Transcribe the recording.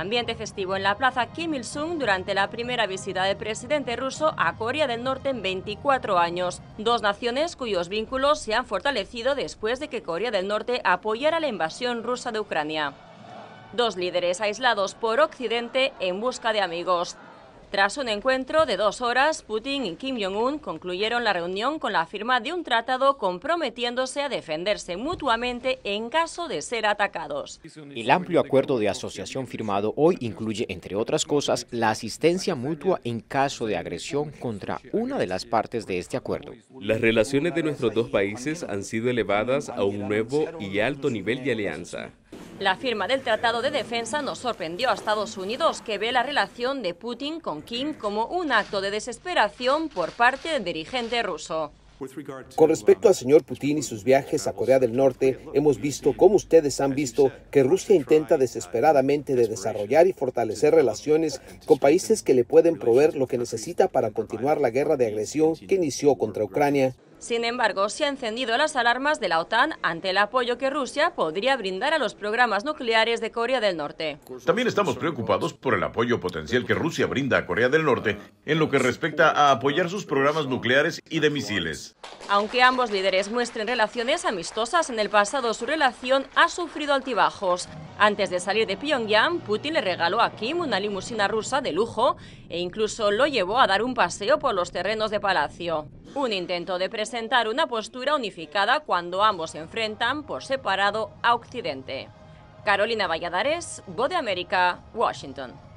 Ambiente festivo en la plaza Kim Il-sung durante la primera visita del presidente ruso a Corea del Norte en 24 años. Dos naciones cuyos vínculos se han fortalecido después de que Corea del Norte apoyara la invasión rusa de Ucrania. Dos líderes aislados por Occidente en busca de amigos. Tras un encuentro de dos horas, Putin y Kim Jong-un concluyeron la reunión con la firma de un tratado comprometiéndose a defenderse mutuamente en caso de ser atacados. El amplio acuerdo de asociación firmado hoy incluye, entre otras cosas, la asistencia mutua en caso de agresión contra una de las partes de este acuerdo. Las relaciones de nuestros dos países han sido elevadas a un nuevo y alto nivel de alianza. La firma del Tratado de Defensa nos sorprendió a Estados Unidos, que ve la relación de Putin con Kim como un acto de desesperación por parte del dirigente ruso. Con respecto al señor Putin y sus viajes a Corea del Norte, hemos visto, como ustedes han visto, que Rusia intenta desesperadamente de desarrollar y fortalecer relaciones con países que le pueden proveer lo que necesita para continuar la guerra de agresión que inició contra Ucrania. Sin embargo, se han encendido las alarmas de la OTAN ante el apoyo que Rusia podría brindar a los programas nucleares de Corea del Norte. También estamos preocupados por el apoyo potencial que Rusia brinda a Corea del Norte en lo que respecta a apoyar sus programas nucleares y de misiles. Aunque ambos líderes muestren relaciones amistosas en el pasado, su relación ha sufrido altibajos. Antes de salir de Pyongyang, Putin le regaló a Kim una limusina rusa de lujo e incluso lo llevó a dar un paseo por los terrenos de palacio. Un intento de presentar una postura unificada cuando ambos se enfrentan por separado a Occidente. Carolina Valladares, Voz de América, Washington.